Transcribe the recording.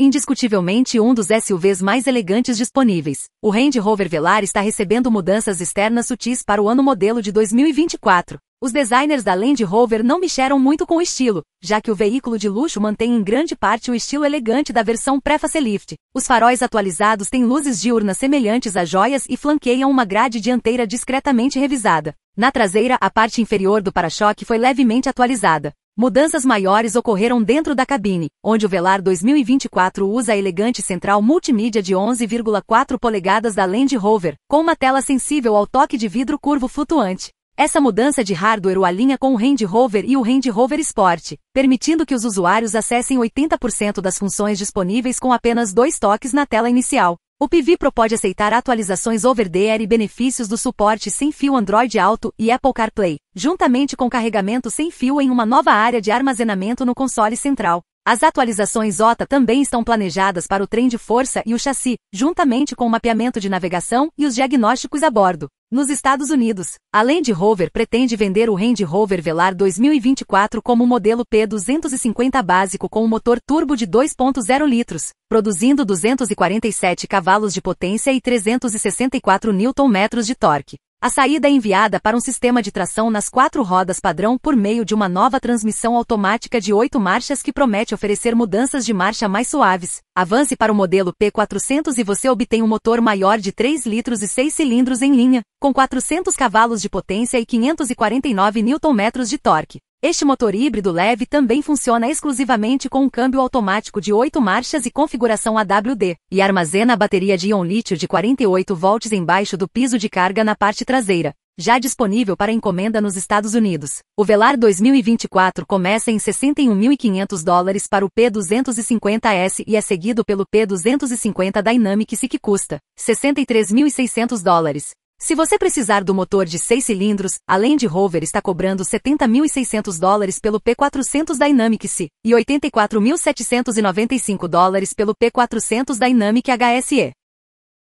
Indiscutivelmente um dos SUVs mais elegantes disponíveis, o Range Rover Velar está recebendo mudanças externas sutis para o ano modelo de 2024. Os designers da Land Rover não mexeram muito com o estilo, já que o veículo de luxo mantém em grande parte o estilo elegante da versão pré-facelift. Os faróis atualizados têm luzes diurnas semelhantes a joias e flanqueiam uma grade dianteira discretamente revisada. Na traseira, a parte inferior do para-choque foi levemente atualizada. Mudanças maiores ocorreram dentro da cabine, onde o Velar 2024 usa a elegante central multimídia de 11,4 polegadas da Land Rover, com uma tela sensível ao toque de vidro curvo flutuante. Essa mudança de hardware o alinha com o Range Rover e o Range Rover Sport, permitindo que os usuários acessem 80% das funções disponíveis com apenas dois toques na tela inicial. O Pivi Pro pode aceitar atualizações over the air e benefícios do suporte sem fio Android Auto e Apple CarPlay, juntamente com carregamento sem fio em uma nova área de armazenamento no console central. As atualizações OTA também estão planejadas para o trem de força e o chassi, juntamente com o mapeamento de navegação e os diagnósticos a bordo. Nos Estados Unidos, a Land Rover pretende vender o Range Rover Velar 2024 como modelo P250 básico com um motor turbo de 2.0 litros, produzindo 247 cavalos de potência e 364 Nm de torque. A saída é enviada para um sistema de tração nas quatro rodas padrão por meio de uma nova transmissão automática de oito marchas que promete oferecer mudanças de marcha mais suaves. Avance para o modelo P400 e você obtém um motor maior de 3 litros e 6 cilindros em linha, com 400 cavalos de potência e 549 Nm de torque. Este motor híbrido leve também funciona exclusivamente com um câmbio automático de 8 marchas e configuração AWD, e armazena a bateria de íon-lítio de 48 volts embaixo do piso de carga na parte traseira, já disponível para encomenda nos Estados Unidos. O Velar 2024 começa em 61.500 dólares para o P250S e é seguido pelo P250 Dynamic que custa 63.600 dólares. Se você precisar do motor de 6 cilindros, a Land Rover está cobrando 70.600 dólares pelo P400 Dynamic-C e 84.795 dólares pelo P400 Dynamic HSE.